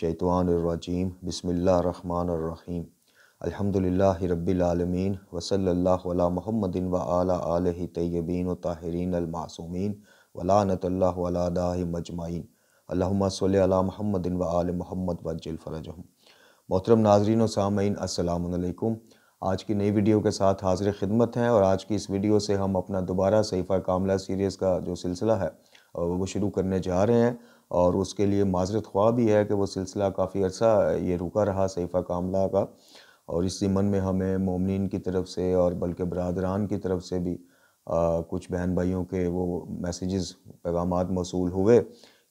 शैतवानरजीम बसमीम अलहमदिल्ला रबालमीन वसल्ला महमदिन व आला आलि तय्यबीन व ताहरीन अलमासूमिन वलानतल्ला मजमाइन अल्लाम महमदिन व आल महमद वजिलफ़रजम मोहतरम नाजरीन और सामीन असलकम आज की नई वीडियो के साथ हाजिर खिदमत हैं और आज की इस वीडियो से हम अपना दोबारा सईफ़ा कामला सीरीज़ का जो सिलसिला है वो शुरू करने जा रहे हैं और उसके लिए माजरत ख्वा भी है कि वो सिलसिला काफ़ी अर्सा ये रुका रहा सैफ़ा कामला का और इस ज़मन में हमें ममिन की तरफ से और बल्कि बरदरान की तरफ से भी आ, कुछ बहन भाइयों के वो मैसेजेस पैगाम मौसू हुए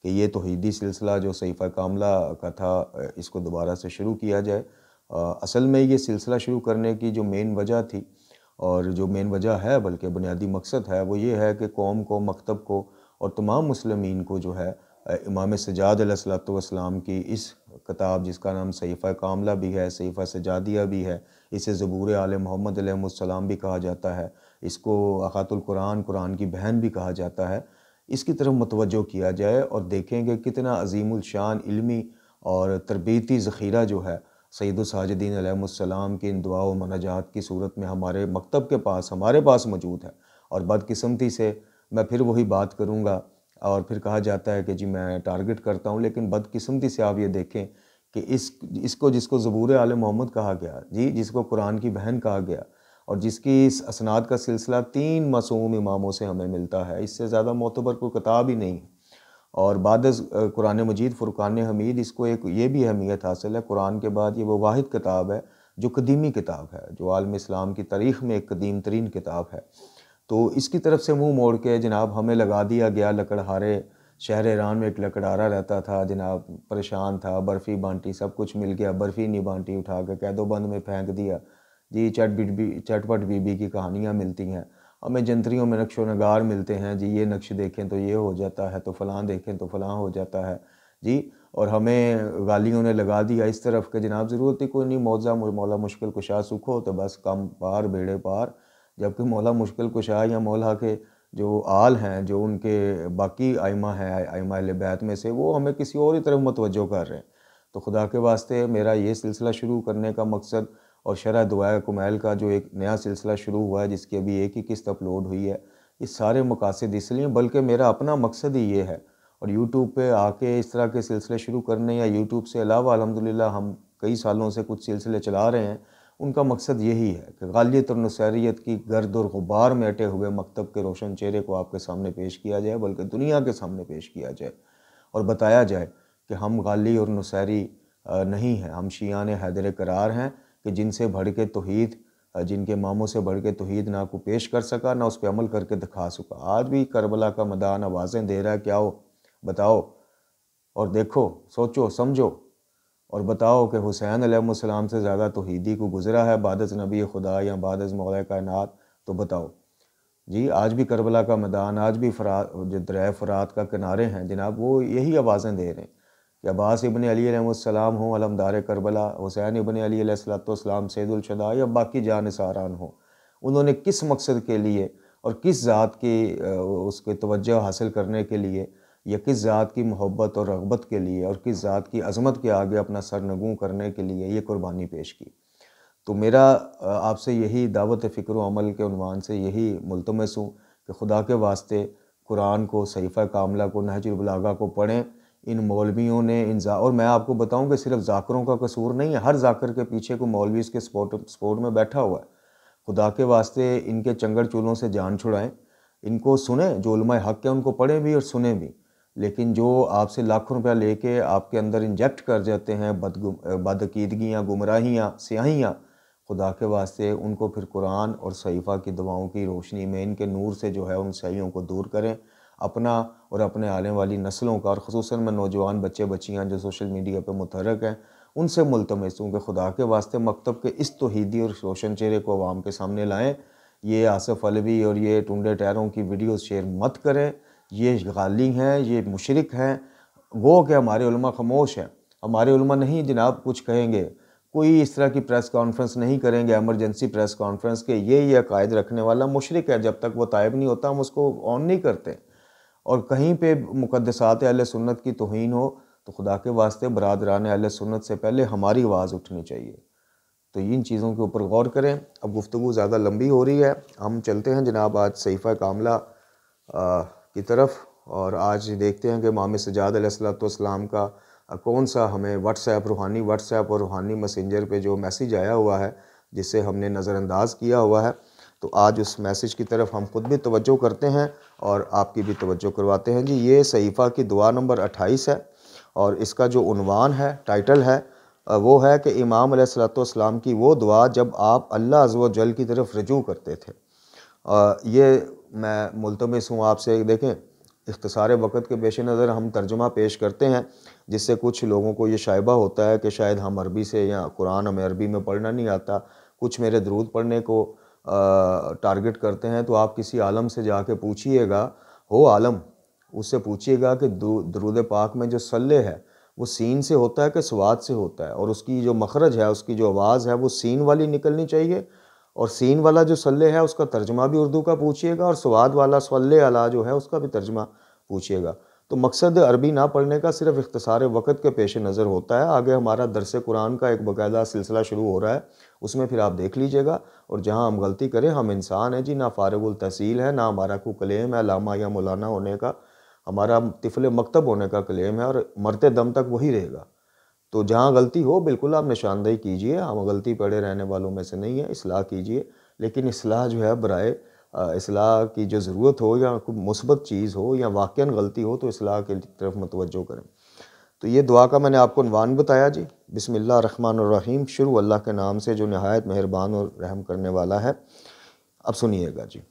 कि ये तोहदी सिलसिला जो सैफ़ा कामला का था इसको दोबारा से शुरू किया जाए आ, असल में ये सिलसिला शुरू करने की जो मेन वजह थी और जो मेन वजह है बल्कि बुनियादी मकसद है वो ये है कि कौम को मकतब को और तमाम मुसलमिन को जो है इमाम सजाद सलाम की इस किताब जिसका नाम सैफ़ा कामला भी है सैफ़ा सजादिया भी है इसे ज़बूर आल मोहम्मद सलाम भी कहा जाता है इसको अखातुल्कुरान कुरान की बहन भी कहा जाता है इसकी तरफ मतवजो किया जाए और देखेंगे कितना अजीमशान इलमी और तरबती ज़ख़ीरा जो है सैद आलम की इन दुआ मनाजात की सूरत में हमारे मकतब के पास हमारे पास मौजूद है और बदकस्मती से मैं फिर वही बात करूँगा और फिर कहा जाता है कि जी मैं टारगेट करता हूँ लेकिन बदकिस्मती से आप ये देखें कि इस इसको जिसको ज़बूर आल मोहम्मद कहा गया जी जिसको कुरान की बहन कहा गया और जिसकी इस असनाद का सिलसिला तीन मासूम इमामों से हमें मिलता है इससे ज़्यादा मोतबर कोई किताब ही नहीं और बाद कुरान मजीद फ़ुरक़ान हमीद इसको एक ये भी अहमियत हासिल है कुरान के बाद ये वो वाहिद किताब है जो कदीमी किताब है जो आलम इस्लाम की तारीख़ में एक कदीम तरीन किताब है तो इसकी तरफ से मुंह मोड़ के जनाब हमें लगा दिया गया लकड़हारे शहर ईरान में एक लकड़ारा रहता था जनाब परेशान था बर्फ़ी बांटी सब कुछ मिल गया बर्फ़ी नहीं बांटी उठा के कैदोबंद में फेंक दिया जी चट बीबी चटपट बीबी की कहानियाँ मिलती हैं हमें जंतरियों में नक्शो नगार मिलते हैं जी ये नक्श देखें तो ये हो जाता है तो फ़लाँ देखें तो फ़लाँ हो जाता है जी और हमें गालियों ने लगा दिया इस तरफ के जनाब ज़रूरत ही कोई नहीं मौजा मौला मुश्किल कुशा सुखो तो बस कम पार बेड़े पार जबकि मौला मुश्किल कुशा या मौला के जो आल हैं जो उनके बाकी आयमा हैं आयमा बैत में से वो हमें किसी और ही तरफ मतवजो कर रहे हैं तो खुदा के वास्ते मेरा ये सिलसिला शुरू करने का मकसद और शरह दुआ कुमैल का जो एक नया सिलसिला शुरू हुआ है जिसकी अभी एक ही किस्त अपलोड हुई है इस सारे मकासद इसलिए बल्कि मेरा अपना मकसद ही ये है और यूट्यूब पर आके इस तरह के सिलसिले शुरू करने या यूट्यूब से अलावा अलहमदिल्ला हम कई सालों से कुछ सिलसिले चला रहे हैं उनका मकसद यही है कि गालियत और नसैरियत की गर्द और गुबार में अटे हुए मकतब के रोशन चेहरे को आपके सामने पेश किया जाए बल्कि दुनिया के सामने पेश किया जाए और बताया जाए कि हम गाली और नसैरी नहीं हैं हम शियान हैदर करार हैं कि जिनसे भड़ के तोहद जिनके मामों से भड़के के तोहद ना को पेश कर सका ना उस पर अमल करके दिखा सका आज भी करबला का मदान आवाज़ें दे रहा है क्या हो बताओ और देखो सोचो समझो और बताओ कि हुसैन आसमाम से ज़्यादा तोहीदी को गुज़रा है बादज नबी खुदा या बादस मौल कायनात तो बताओ जी आज भी करबला का मैदान आज भी फरात जो दर फरात का किनारे हैं जनाब वो यही आवाज़ें दे रहे हैं कि अब्बास इबन अलीसम हों अलमदार करबला हुसैन इबन अलीसलाम सैदुलशदा या बाकी जानसारान हों उन्होंने किस मकसद के लिए और किस ज़ात के उसके तवज्जो हासिल करने के लिए या किस ज़ात की मोहब्बत और रगबत के लिए और किस ज़ात की अजमत के आगे अपना सर नगू करने के लिए ये कुर्बानी पेश की तो मेरा आपसे यही दावत फ़िक्र अमल के अनवान से यही मुलतमस हूँ कि खुदा के वास्ते कुरान को सहीफ़ा कामला को नहजुलबलागा को पढ़ें इन मौलवियों ने इन और मैं आपको बताऊं कि सिर्फ जाकरों का कसूर नहीं है हर जाकर के पीछे को मौलवी इसके स्पोर्ट स्पोर्ट में बैठा हुआ है खुदा के वास्ते इनके चंगड़ चूलों से जान छुड़ाएं इनको सुने जो हक है उनको पढ़ें भी और सुने भी लेकिन जो आपसे लाखों रुपया लेके आपके अंदर इंजेक्ट कर जाते हैं बद बदकीदगियाँ गुमराहियाँ स्याहियाँ खुदा के वास्ते उनको फिर कुरान और सहीफ़ा की दवाओं की रोशनी में इनके नूर से जो है उन सहीयों को दूर करें अपना और अपने आने वाली नस्लों का और खसूस में नौजवान बच्चे बच्चियाँ जो सोशल मीडिया पर मुतहरक हैं उनसे मुलतमस हूँ खुदा के वास्ते मकतब के इस तोहदी और रोशन चेहरे को आवाम के सामने लाएँ ये आसफ़ अलवी और ये टुंडे टैरों की वीडियोज़ शेयर मत करें ये गाली हैं ये मुशरक हैं वो के हमारे उलमा खामोश हैं हमारे उलमा नहीं जनाब कुछ कहेंगे कोई इस तरह की प्रेस कॉन्फ्रेंस नहीं करेंगे एमरजेंसी प्रेस कॉन्फ्रेंस के ये ये अकायद रखने वाला मुशरक है जब तक वो तायब नहीं होता हम उसको ऑन नहीं करते और कहीं पे मुकदसात अल सुन्नत की तोहन हो तो खुदा के वास्ते बरदरान अल सुन्नत से पहले हमारी आवाज़ उठनी चाहिए तो इन चीज़ों के ऊपर गौर करें अब गुफ्तु ज़्यादा लंबी हो रही है हम चलते हैं जनाब आज सैफ़ा कामला की तरफ और आज देखते हैं कि माम सजाद सलाम का कौन सा हमें व्हाट्सएप रूहानी व्हाट्सएप और रूहानी मैसेंजर पे जो मैसेज आया हुआ है जिसे हमने नज़रअंदाज किया हुआ है तो आज उस मैसेज की तरफ हम खुद भी तवज्जो करते हैं और आपकी भी तवज्जो करवाते हैं जी ये सहीफ़ा की दुआ नंबर अट्ठाईस है और इसका जो उनवान है टाइटल है वो है कि इमाम सलाम की वो दुआ जब आप अल्लाह अजल की तरफ रजू करते थे ये मैं मुलतमस हूँ आपसे देखें इख्तसार वक़्त के पेश नज़र हम तर्जुमा पेश करते हैं जिससे कुछ लोगों को ये शायबा होता है कि शायद हम अरबी से या कुरान हमें अरबी में पढ़ना नहीं आता कुछ मेरे दरूद पढ़ने को टारगेट करते हैं तो आप किसी आलम से जाके पूछिएगा हो आलम उससे पूछिएगा कि दरूद पाक में जो सल्ले है वो सीन से होता है कि स्वाद से होता है और उसकी जो मखरज है उसकी जो आवाज़ है वो सीन वाली निकलनी चाहिए और सीन वाला जो सल्ले है उसका तर्जमा भी उर्दू का पूछिएगा और स्वाद वाला सल्ले अला जो है उसका भी तर्जमा पूछिएगा तो मकसद अरबी ना पढ़ने का सिर्फ इख्तसार वक़्त के पेश नज़र होता है आगे हमारा दरस कुरान का एक बाकायदा सिलसिला शुरू हो रहा है उसमें फिर आप देख लीजिएगा और जहाँ हम गलती करें हम इंसान हैं जी ना फ़ारगुल तहसील है ना हमारा को क्लेम है लामा या मौलाना होने का हमारा तिफल मकतब होने का क्लेम है और मरते दम तक वही रहेगा तो जहाँ गलती हो बिल्कुल आप निशानदेही कीजिए हम गलती पड़े रहने वालों में से नहीं है इसलाह कीजिए लेकिन इसलाह जो है बरए इसलाह की जो ज़रूरत हो या कोई मुसबत चीज़ हो या वाक़ गलती हो तो इसलाह की तरफ मतवजो करें तो ये दुआ का मैंने आपको अनवान बताया जी बसमिल्ल रन रहीम शुरू अल्लाह के नाम से जो नहायत मेहरबान और रहम करने वाला है अब सुनिएगा जी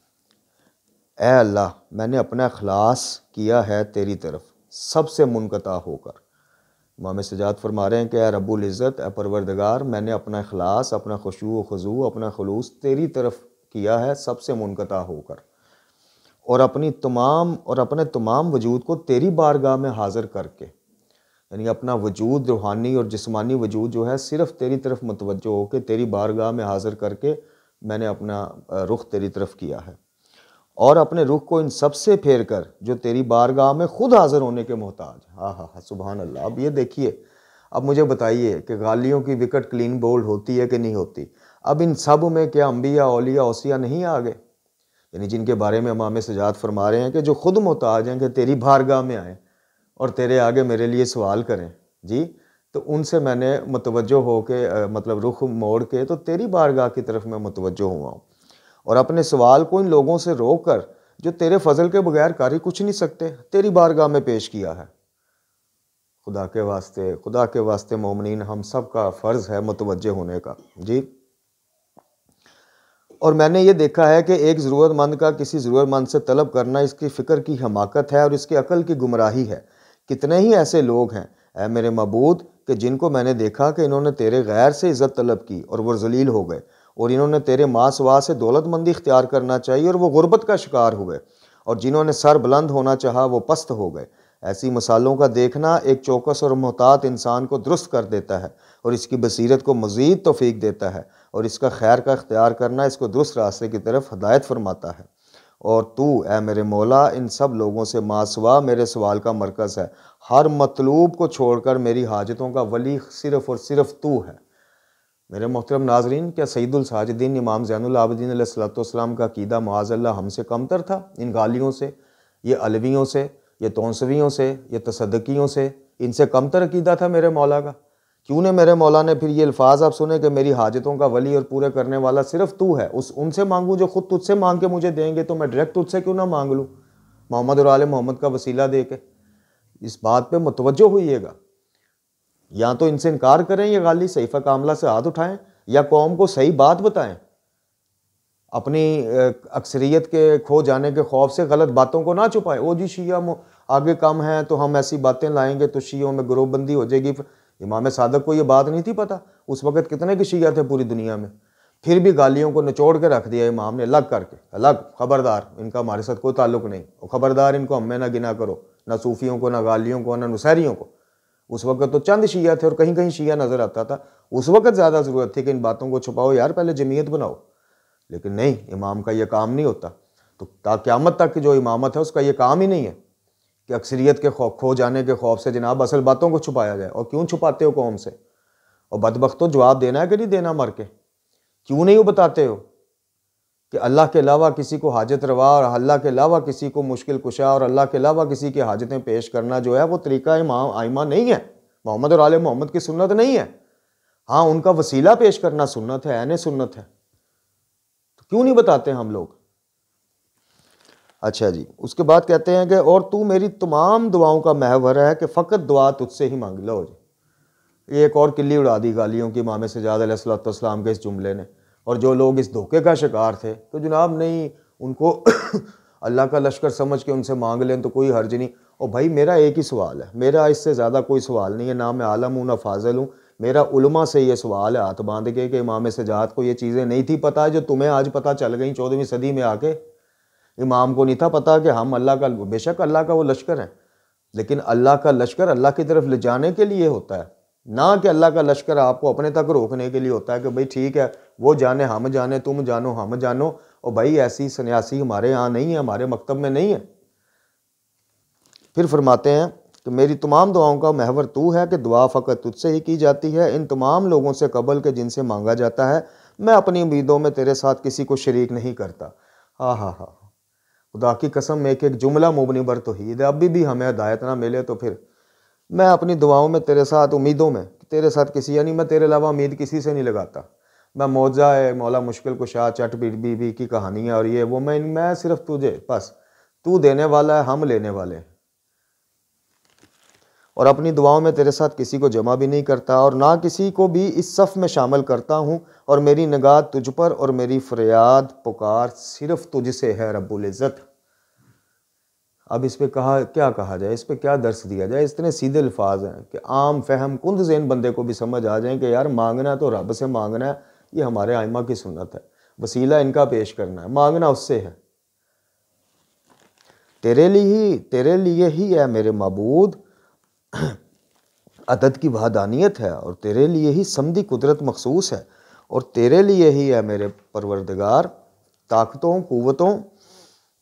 ए अल्लाह मैंने अपना अखलास किया है तेरी तरफ सबसे मुनकता होकर इमाम सजाद फरमा रहे हैं कि रबुल्ज़त ए परवरदगार मैंने अपना अखलास अपना खुशू खजू अपना खलूस तेरी तरफ किया है सबसे मुनकता होकर और अपनी तमाम और अपने तमाम वजूद को तेरी बारगाह में हाज़िर करके यानी अपना वजूद रूहानी और जिसमानी वजूद जो है सिर्फ तेरी तरफ मतवजह होकर तेरी बारगाह में हाज़िर करके मैंने अपना रुख तेरी तरफ किया है और अपने रुख को इन सब से फेर कर जो तेरी बारगाह में खुद हाजिर होने के मोहताज हाँ हाँ हाँ सुबहान अल्लाह अब ये देखिए अब मुझे बताइए कि गालियों की विकट क्लीन बोल्ड होती है कि नहीं होती अब इन सब में क्या अम्बिया ओलिया ओसिया नहीं आ गए यानी जिनके बारे में इमाम सजात फरमा रहे हैं कि जो खुद मोहताज हैं कि तेरी बारगाह में आएँ और तेरे आगे मेरे लिए सवाल करें जी तो उनसे मैंने मतवजो हो के मतलब रुख मोड़ के तो तेरी बारगाह की तरफ मैं मतवजो हुआ हूँ और अपने सवाल को इन लोगों से रोक कर जो तेरे फजल के बगैर कार्य कुछ नहीं सकते तेरी बारगाह में पेश किया है खुदा के वास्ते खुदा के वास्ते मोमिन हम सब का फ़र्ज़ है मुतवजह होने का जी और मैंने ये देखा है कि एक ज़रूरतमंद का किसी ज़रूरतमंद से तलब करना इसकी फ़िक्र की हमाकत है और इसकी अकल की गुमराही है कितने ही ऐसे लोग हैं ऐ मेरे मबूद कि जिनको मैंने देखा कि इन्होंने तेरे गैर से इज़्ज़त तलब की और वो जलील हो गए और इन्होंने तेरे मासवा से दौलतमंदी इख्तियार करना चाहिए और वो गुर्बत का शिकार हुए और जिन्होंने सर बुलंद होना चाहा वो पस्त हो गए ऐसी मसालों का देखना एक चौकस और मोहतात इंसान को दुरुस्त कर देता है और इसकी बसीरत को मज़ीद तोफ़ीक देता है और इसका खैर का अख्तियार करना इसको दुरुस्त रास्ते की तरफ हदायत फरमाता है और तू ए मेरे मौला इन सब लोगों से मासवा मेरे सवाल का मरकज़ है हर मतलूब को छोड़कर मेरी हाजतों का वली सिर्फ़ और सिर्फ तू है मेरे मोहतरम नाजरीन क्या सईदुल साजदीन इमाम ज़ैनआबदीन सलाम का कीदा माजल्ला हमसे कमतर था इन गालियों से ये अलवियों से ये तोसवियों से ये तसदकियों से इनसे कमतर अकीदा था मेरे मौला का क्यों ने मेरे मौला ने फिर ये अल्फाज आप सुने कि मेरी हाजतों का वली और पूरे करने वाला सिर्फ तू है उस उनसे मांगूँ जो खुद तुझसे मांग के मुझे देंगे तो मैं डायरेक्ट तुझसे क्यों ना मांग लूँ मोहम्मद और आल मोहम्मद का वसीला दे के इस बात पर मुतवजो होइएगा या तो इनसे इनकार करें या गाली सैफा कामला से हाथ उठाएं या कौम को सही बात बताएं अपनी अक्सरियत के खो जाने के खौफ से गलत बातों को ना छुपाएं ओ जी शिया आगे कम हैं तो हम ऐसी बातें लाएंगे तो शियों में ग्रोहबंदी हो जाएगी इमाम सादक को ये बात नहीं थी पता उस वक़्त कितने के शिया थे पूरी दुनिया में फिर भी गालियों को निचोड़ के रख दिया इमाम ने अलग करके अलग खबरदार इनका हमारे साथ कोई ताल्लुक नहीं खबरदार इनको हमें ना गिना करो ना सूफियों को ना गालियों को ना नुसैरियों को उस वक्त तो चंद शिया थे और कहीं कहीं शिया नज़र आता था उस वक्त ज़्यादा ज़रूरत थी कि इन बातों को छुपाओ यार पहले जमीयत बनाओ लेकिन नहीं इमाम का यह काम नहीं होता तो क्यामत तक की जो इमामत है उसका यह काम ही नहीं है कि अक्सरियत के खौफ खो जाने के खौफ से जनाब असल बातों को छुपाया जाए और क्यों छुपाते हो कौम से और बदबक तो जवाब देना है कि नहीं देना मर के क्यों नहीं वो बताते हो कि अल्लाह के अलावा किसी को हाजत रवा और अल्लाह के अलावा किसी को मुश्किल कुशा और अल्लाह के अलावा किसी की हाजतें पेश करना जो है वो तरीका इमाम आइमा नहीं है मोहम्मद और आल मोहम्मद की सुन्नत नहीं है हाँ उनका वसीला पेश करना सुन्नत है ऐने सुन्नत है तो क्यों नहीं बताते हम लोग अच्छा जी उसके बाद कहते हैं कि और तू मेरी तमाम दुआओं का महवर है कि फ़कत दुआ तुझसे ही मांग लो जी ये एक और किली उड़ा दी गालियों की से सजाद सलाम के इस जुमले ने और जो लोग इस धोखे का शिकार थे तो जनाब नहीं उनको अल्लाह का लश्कर समझ के उनसे मांग लें तो कोई हर्ज नहीं और भाई मेरा एक ही सवाल है मेरा इससे ज़्यादा कोई सवाल नहीं है ना मैं आलम हूँ ना फाजल हूँ मेरा उलमा से ये सवाल है हाथ बांध के कि इमाम सजात को ये चीज़ें नहीं थी पता जो तुम्हें आज पता चल गई चौदहवीं सदी में आके इमाम को नहीं था पता कि हम अल्लाह का बेशक अल्लाह का वो लश्कर है लेकिन अल्लाह का लश्कर अल्लाह की तरफ ले जाने के लिए होता है ना कि अल्लाह का लश्कर आपको अपने तक रोकने के लिए होता है कि भाई ठीक है वो जाने हम जाने तुम जानो हम जानो और भाई ऐसी सन्यासी हमारे यहाँ नहीं है हमारे मकतब में नहीं है फिर फरमाते हैं कि मेरी तमाम दुआओं का महवर तू है कि दुआ फ़कत तुझसे ही की जाती है इन तमाम लोगों से कबल के जिनसे मांगा जाता है मैं अपनी उम्मीदों में तेरे साथ किसी को शरीक नहीं करता हाँ हाँ हाँ खुदा की कसम एक एक जुमला मुबनी बर तो ही अभी भी हमें हदायत ना मिले तो फिर मैं अपनी दुआओं में तेरे साथ उम्मीदों में तेरे साथ किसी यानी मैं तेरे अलावा उम्मीद किसी से नहीं लगाता मैं मौजा है मौला मुश्किल कुशा चट बी बीबी की है और ये वो मैं मैं सिर्फ तुझे बस तू देने वाला है हम लेने वाले और अपनी दुआओं में तेरे साथ किसी को जमा भी नहीं करता और ना किसी को भी इस सफ़ में शामिल करता हूँ और मेरी निगाह तुझ पर और मेरी फरियाद पुकार सिर्फ तुझसे है रब्बुल्ज़त अब इस पर कहा क्या कहा जाए इस पर क्या दर्स दिया जाए इतने सीधे अल्फाज हैं कि आम फहम कुंद जैन बंदे को भी समझ आ जाए कि यार मांगना तो रब से मांगना है ये हमारे आयमा की सुन्नत है वसीला इनका पेश करना है मांगना उससे है तेरे लिए ही तेरे लिए ही है मेरे मबूद अदद की वहदानियत है और तेरे लिए ही समी कुदरत मखसूस है और तेरे लिए ही है मेरे परवरदगार ताकतों कुतों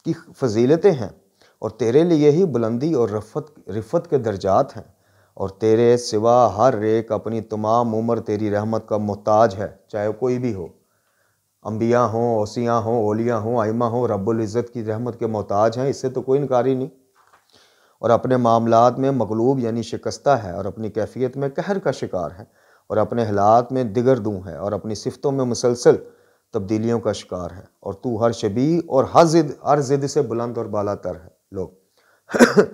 की फजीलतें हैं और तेरे लिए ही बुलंदी और रफ़त रिफ़त के दर्जात हैं और तेरे सिवा हर एक अपनी तमाम उम्र तेरी रहमत का मोहताज है चाहे कोई भी हो अम्बिया हों ओसियाँ हों ओलिया हों आइमा हों रब्ज़त की रहमत के मोहताज हैं इससे तो कोई इनकार ही नहीं और अपने मामलात में मकलूब यानी शिकस्ता है और अपनी कैफियत में कहर का शिकार है और अपने हालात में दिगर दूँ है और अपनी सिफतों में मुसलसल तब्दीलियों का शिकार है और तू हर शबी और हर जिद हर जिद से बुलंद और बाला तर है लोग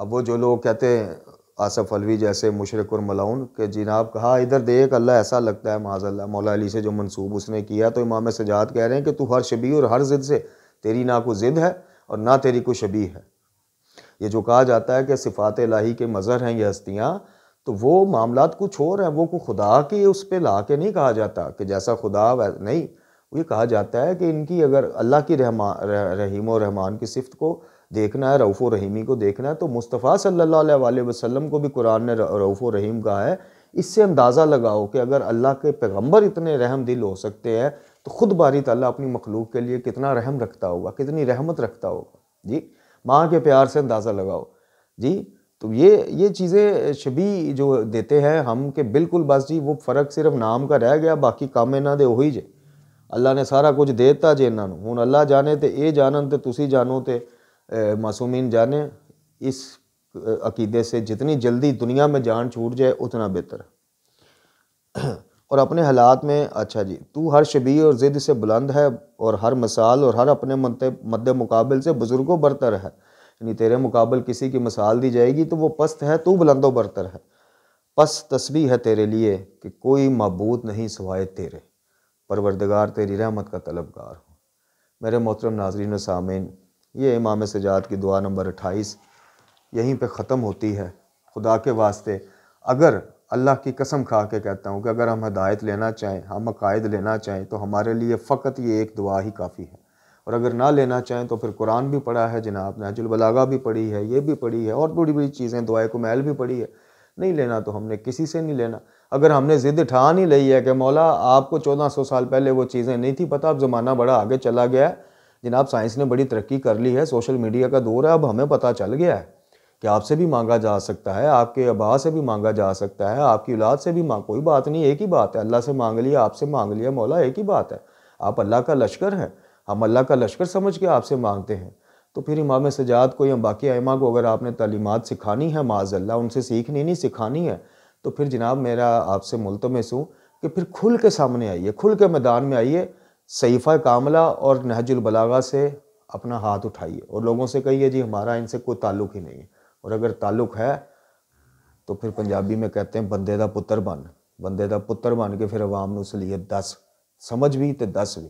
अब वो जो लोग कहते हैं आसफ़ अलवी जैसे मुशरक और मलाउन के जिनाब कहा इधर देख अल्लाह ऐसा लगता है माजल्ला मौला अली से जो मनसूब उसने किया तो इमाम सजात कह रहे हैं कि तू हर शबी और हर ज़िद से तेरी ना को ज़िद है और ना तेरी को शबी है ये जो कहा जाता है कि सिफ़ात लाही के मज़र हैं ये हस्तियाँ तो वो मामला कुछ और हैं वो को खुदा के उस पर ला के नहीं कहा जाता कि जैसा खुदा नहीं ये कहा जाता है कि इनकी अगर अल्लाह की रहमा रहीम और रहमान की सिफत को देखना है रऊफ़ रहीमी को देखना है तो मुस्तफ़ा सल्ला वसम को भी कुरान ने रऊफ़ रहीम कहा है इससे अंदाज़ा लगाओ कि अगर अल्लाह के पैगम्बर इतने रहम दिल हो सकते हैं तो ख़ुद बारी तला अपनी मखलूक के लिए कितना रहम रखता होगा कितनी रहमत रखता होगा जी माँ के प्यार से अंदाज़ा लगाओ जी तो ये ये चीज़ें शबी जो देते हैं हम के बिल्कुल बस जी वो फ़र्क सिर्फ नाम का रह गया बाकी काम इन्हों दे ਉਹੀ ਜੇ ਅੱਲਾ ਨੇ ਸਾਰਾ ਕੁਝ ਦੇਤਾ ਜੇ ਇਹਨਾਂ ਨੂੰ ਹੁਣ ਅੱਲਾ तो ਤੇ ਇਹ तो ਤੇ ਤੁਸੀਂ मासूमिन जाने इस अकीदे से जितनी जल्दी दुनिया में जान छूट जाए उतना बेहतर और अपने हालात में अच्छा जी तू हर शबी और ज़िद से बुलंद है और हर मसाल और हर अपने मद मुकाबल से बुज़ुर्गों बरतर है यानी तेरे मुकाबल किसी की मिसाल दी जाएगी तो वो पस्त है तू बुलंदो बरतर है पस तस्वी है तेरे लिए कि कोई मबूत नहीं सवाए तेरे परवरदगार तेरी रहमत का तलबगार हो मेरे मोहतरम नाजरीन सामिन ये इमाम सजात की दुआ नंबर अट्ठाईस यहीं पे ख़त्म होती है खुदा के वास्ते अगर अल्लाह की कसम खा के कहता हूँ कि अगर हम हदायत लेना चाहें हम अकायद लेना चाहें तो हमारे लिए फ़कत ये एक दुआ ही काफ़ी है और अगर ना लेना चाहें तो फिर कुरान भी पढ़ा है जनाब नजुलबलागा भी पढ़ी है ये भी पढ़ी है और बड़ी बड़ी चीज़ें दुआ को मैल भी पढ़ी है नहीं लेना तो हमने किसी से नहीं लेना अगर हमने ज़िद ठा नहीं ली है कि मौला आपको चौदह सौ साल पहले वो चीज़ें नहीं थी पता अब ज़माना बड़ा आगे चला गया है जनाब साइंस ने बड़ी तरक्की कर ली है सोशल मीडिया का दौर है अब हमें पता चल गया है कि आपसे भी मांगा जा सकता है आपके अबा से भी मांगा जा सकता है आपकी औलाद से भी मांग कोई बात नहीं एक ही बात है अल्लाह से मांग लिया आपसे मांग लिया मौला एक ही बात है आप अल्लाह का लश्कर हैं हम अल्लाह का लश्कर समझ के आपसे मांगते हैं तो फिर इमाम सजाद को या बाकी अमा को अगर आपने तलीमत सिखानी है माजल्ला उनसे सीखनी नहीं सिखानी है तो फिर जनाब मेरा आपसे मुलतमस हूँ कि फिर खुल के सामने आइए खुल के मैदान में आइए सईफ़ा कामला और नहजुलबलागा से अपना हाथ उठाइए और लोगों से कहिए जी हमारा इनसे कोई ताल्लुक ही नहीं है और अगर ताल्लुक है तो फिर पंजाबी में कहते हैं बंदे का पुत्र बन बंदे का पुत्र बन के फिर आवाम नसलीहत दस समझ भी तो दस भी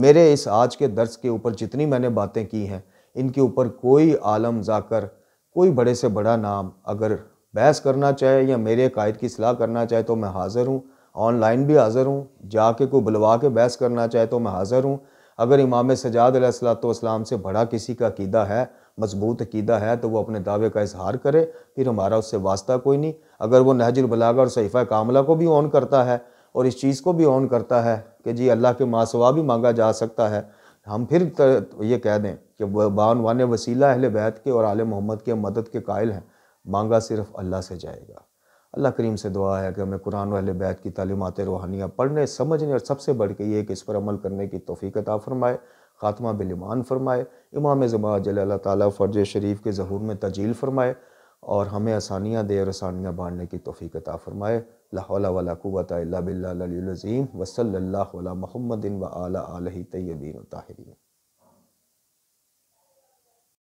मेरे इस आज के दर्स के ऊपर जितनी मैंने बातें की हैं इनके ऊपर कोई आलम जाकर कोई बड़े से बड़ा नाम अगर बहस करना चाहे या मेरे कायद की सलाह करना चाहे तो मैं हाज़िर हूँ ऑनलाइन भी हाज़िर हूँ जाके कोई बुलवा के बहस करना चाहे तो मैं हाज़िर हूँ अगर इमाम सजाद सलाम से बड़ा किसी का क़ीदा है मजबूत कीदा है तो वो अपने दावे का इजहार करे फिर हमारा उससे वास्ता कोई नहीं अगर वो नहजुल बलागा और सहीफ़ा कामला को भी ऑन करता है और इस चीज़ को भी ऑन करता है कि जी अल्लाह के मासवा भी मांगा जा सकता है हम फिर ये कह दें कि बानवान वसीला अहल बैत के और आल मोहम्मद के मदद के कायल हैं मांगा सिर्फ अल्लाह से जाएगा अल्लाह करीम से दुआ है कि हमें कुरान वाल बैत की तलीमत रूहानियाँ पढ़ने समझने और सबसे बढ़ के ये कि इस पर अमल करने की तोफ़ीकता फ़रमाए ख़ात्मा बिलमान फ़रमाए इमाम ज़मा जल ताली फ़र्ज शरीफ के जहूर में तजील फ़रमाए और हमें आसानियाँ दे और आसानियाँ बाँटने की तोफ़ीकता फ़रमाए लाहौलावत बिल्लाज़ीम वसल महमदिन व आला आल तयबीन ताहरीन